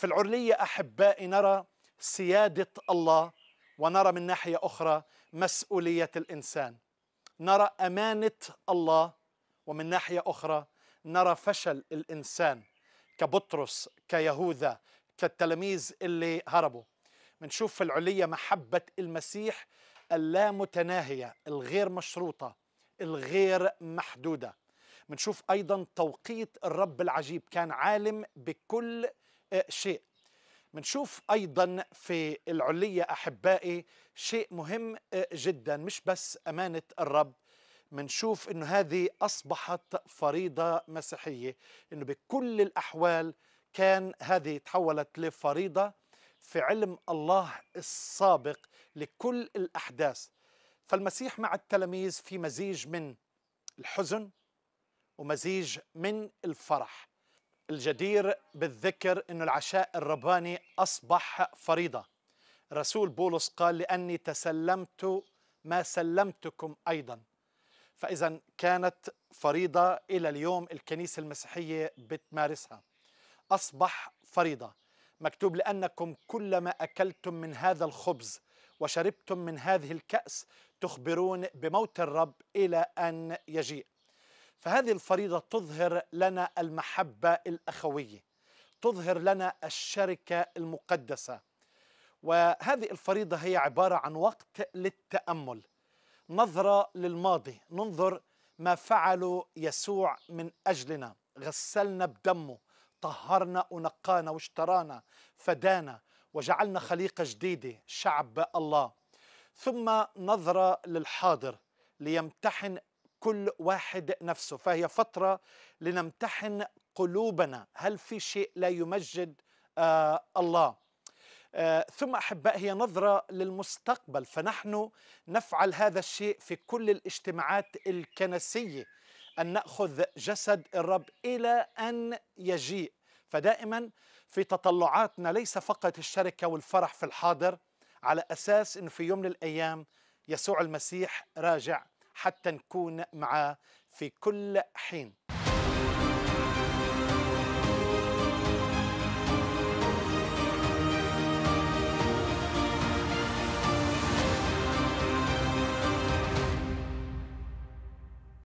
في العرلية أحبائي نرى سيادة الله ونرى من ناحية أخرى مسؤولية الإنسان نرى أمانة الله ومن ناحية أخرى نرى فشل الإنسان كبطرس كيهوذا كالتلاميذ اللي هربوا بنشوف في العلية محبة المسيح اللامتناهية الغير مشروطة الغير محدودة بنشوف أيضا توقيت الرب العجيب كان عالم بكل آه، شيء منشوف أيضا في العلية أحبائي شيء مهم آه، جدا مش بس أمانة الرب منشوف أنه هذه أصبحت فريضة مسيحية أنه بكل الأحوال كان هذه تحولت لفريضة في علم الله السابق لكل الأحداث فالمسيح مع التلاميذ في مزيج من الحزن ومزيج من الفرح الجدير بالذكر أن العشاء الرباني أصبح فريضة رسول بولس قال لأني تسلمت ما سلمتكم أيضا فإذا كانت فريضة إلى اليوم الكنيسة المسيحية بتمارسها أصبح فريضة مكتوب لأنكم كلما أكلتم من هذا الخبز وشربتم من هذه الكأس تخبرون بموت الرب إلى أن يجيء فهذه الفريضة تظهر لنا المحبة الأخوية تظهر لنا الشركة المقدسة وهذه الفريضة هي عبارة عن وقت للتأمل نظرة للماضي ننظر ما فعله يسوع من أجلنا غسلنا بدمه طهرنا ونقانا واشترانا فدانا وجعلنا خليقة جديدة شعب الله ثم نظرة للحاضر ليمتحن كل واحد نفسه فهي فترة لنمتحن قلوبنا هل في شيء لا يمجد آه الله آه ثم أحباء هي نظرة للمستقبل فنحن نفعل هذا الشيء في كل الاجتماعات الكنسية أن نأخذ جسد الرب إلى أن يجيء فدائما في تطلعاتنا ليس فقط الشركة والفرح في الحاضر على أساس أن في يوم من الأيام يسوع المسيح راجع حتى نكون معاه في كل حين